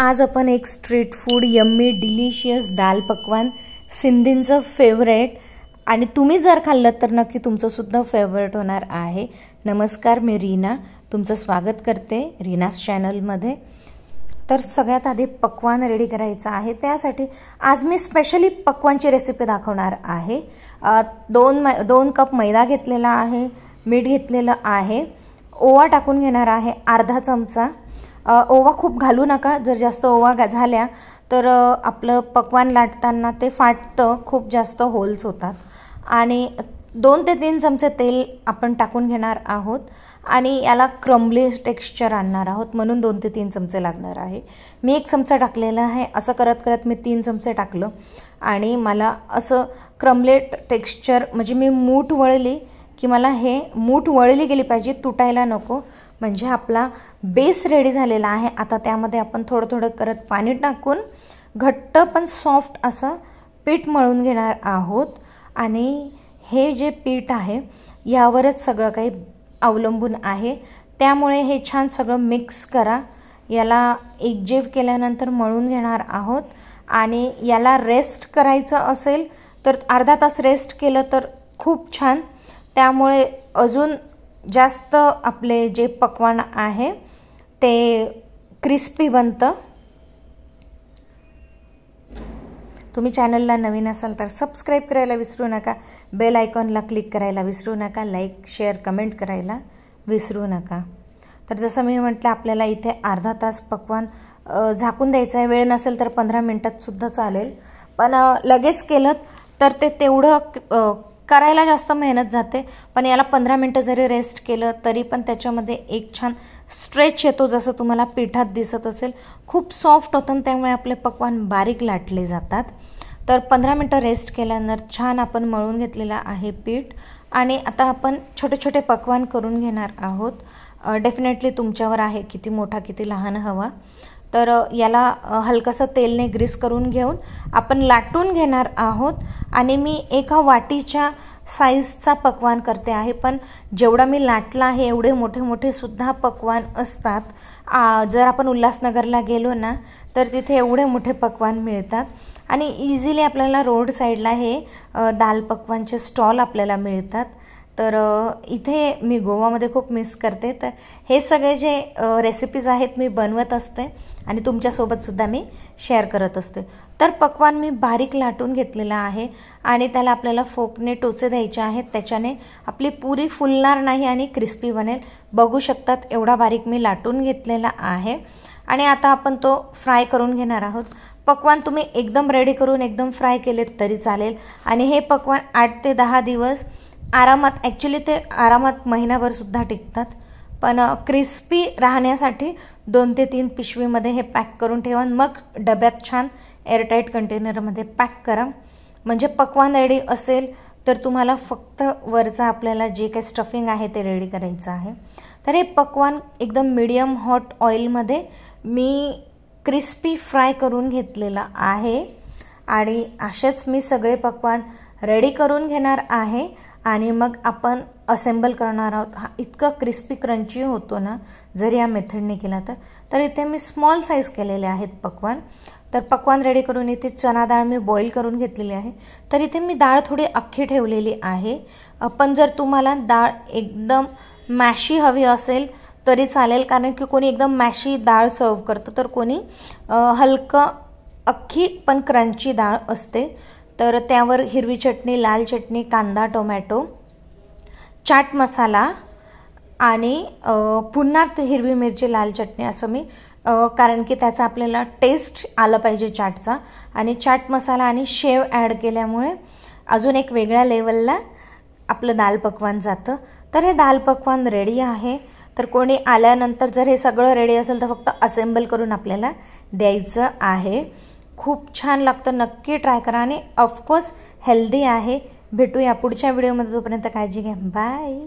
आज आपण एक स्ट्रीट फूड यम्मी डिलिशियस दाल पकवान सिंधींचं फेवरेट आणि तुम्ही जर खाल्लं तर नक्की तुमचंसुद्धा फेवरेट होणार आहे नमस्कार मी रीना तुमचं स्वागत करते रीनास चॅनलमध्ये तर सगळ्यात आधी पकवान रेडी करायचं आहे त्यासाठी आज मी स्पेशली पकवानची रेसिपी दाखवणार आहे दोन मै दोन कप मैदा घेतलेला आहे मीठ घेतलेलं आहे ओवा टाकून घेणार आहे अर्धा चमचा ओवा खूप घालू नका जर जास्त ओवा झाल्या तर आपलं पकवान लाटताना ते फाटतं खूप जास्त होल्स होतात आणि दोन ते तीन चमचे तेल आपण टाकून घेणार आहोत आणि याला क्रम्बली टेक्स्चर आणणार आहोत म्हणून दोन ते तीन चमचे लागणार आहे मी एक चमचा टाकलेला आहे असं करत करत मी तीन चमचे टाकलं आणि मला असं क्रमलेट टेक्स्चर म्हणजे मी मूठ वळली की मला हे मूठ वळली गेली पाहिजे तुटायला नको म्हणजे आपला बेस रेडी झालेला आहे आता त्यामध्ये आपण थोडं थोडं करत पाणी टाकून घट्ट पण सॉफ्ट असं पीठ मळून घेणार आहोत आणि हे जे पीठ आहे यावरच सगळं काही अवलंबून आहे त्यामुळे हे छान सगळं मिक्स करा याला एकजीव केल्यानंतर मळून घेणार आहोत आणि याला रेस्ट करायचं असेल तर अर्धा तास रेस्ट केलं तर खूप छान त्यामुळे अजून जास्त आपले जे पकवान आहे ते क्रिस्पी बनतं तुम्ही चॅनलला नवीन असाल तर सबस्क्राईब करायला विसरू नका बेल आयकॉनला क्लिक करायला विसरू नका लाईक शेअर कमेंट करायला विसरू नका तर जसं मी म्हटलं आपल्याला इथे अर्धा तास पकवान झाकून द्यायचं आहे वेळ नसेल तर पंधरा मिनटातसुद्धा चालेल पण लगेच केलं तर ते तेवढं करायला जास्त मेहनत जाते पण याला पंधरा मिनटं जरी रेस्ट केलं तरी पण त्याच्यामध्ये एक छान स्ट्रेच येतो जसं तुम्हाला पिठात दिसत असेल खूप सॉफ्ट होतं त्यामुळे आपले पकवान बारीक लाटले जातात तर पंधरा मिनटं रेस्ट केल्यानंतर छान आपण मळून घेतलेलं आहे पीठ आणि आता आपण छोटे छोटे पकवान करून घेणार आहोत डेफिनेटली तुमच्यावर आहे किती मोठा किती लहान हवा तर याला हलकंसं तेलने ग्रीस करून घेऊन आपण लाटून घेणार आहोत आणि मी एका वाटीच्या साईजचा पकवान करते आहे पण जेवढा मी लाटला आहे एवढे मोठे मोठे सुद्धा पकवान असतात जर आपण उल्हासनगरला गेलो ना तर तिथे एवढे मोठे पकवान मिळतात आणि इझिली आपल्याला रोड साईडला हे दाल पकवानचे स्टॉल आपल्याला मिळतात तर इथे मी गोवामध्ये खूप मिस करते तर हे सगळे जे रेसिपीज आहेत मी बनवत असते आणि तुमच्यासोबतसुद्धा मी शेअर करत असते तर पकवान मी बारीक लाटून घेतलेला आहे आणि त्याला आपल्याला फोकने टोचे द्यायचे आहेत त्याच्याने आपली पुरी फुलणार नाही आणि क्रिस्पी बनेल बघू शकतात एवढा बारीक मी लाटून घेतलेला आहे आणि आता आपण तो फ्राय करून घेणार आहोत पकवान तुम्ही एकदम रेडी करून एकदम फ्राय केलेत तरी चालेल आणि हे पकवान आठ ते दहा दिवस आरामात ॲक्च्युली ते आरामात महिनाभरसुद्धा टिकतात पण क्रिस्पी राहण्यासाठी दोन ते तीन पिशवीमध्ये हे पॅक करून ठेवा मग डब्यात छान एअरटाईट कंटेनरमध्ये पॅक करा म्हणजे पकवान रेडी असेल तर तुम्हाला फक्त वरचा आपल्याला जे काही स्टफिंग आहे ते रेडी करायचं आहे तर हे पकवान एकदम मिडियम हॉट ऑइलमध्ये मी क्रिस्पी फ्राय करून घेतलेला आहे आणि असेच मी सगळे पकवान रेडी करून घेणार आहे आणि मग आपण असेंबल करणार आहोत हा इतका क्रिस्पी क्रंची होतो ना जर या मेथडने केला तर तर इथे मी स्मॉल साईज केलेले आहेत पकवान तर पकवान रेडी करून इथे चना डाळ मी बॉईल करून घेतलेली आहे तर इथे मी डाळ थोडी अख्खी ठेवलेली आहे पण जर तुम्हाला डाळ एकदम मॅशी हवी असेल तरी चालेल कारण की कोणी एकदम मॅशी डाळ सर्व करतं तर कोणी हलकं अख्खी पण क्रंची डाळ असते तर त्यावर हिरवी चटणी लाल चटणी कांदा टोमॅटो चाट मसाला आणि पुन्हा हिरवी मिरची लाल चटणी असं मी कारण की त्याचा आपल्याला टेस्ट आलं पाहिजे चाटचा आणि चाट मसाला आणि शेव ॲड केल्यामुळे अजून एक वेगळ्या लेवलला आपलं दाल पकवान जातं तर हे दाल पकवान रेडी आहे तर कोणी आल्यानंतर जर हे सगळं रेडी असेल तर फक्त असेंबल करून आपल्याला द्यायचं आहे खूप छान लागतं नक्की ट्राय करा आणि ऑफकोर्स हेल्दी आहे भेटूया पुढच्या व्हिडिओमध्ये तोपर्यंत काळजी घ्या बाय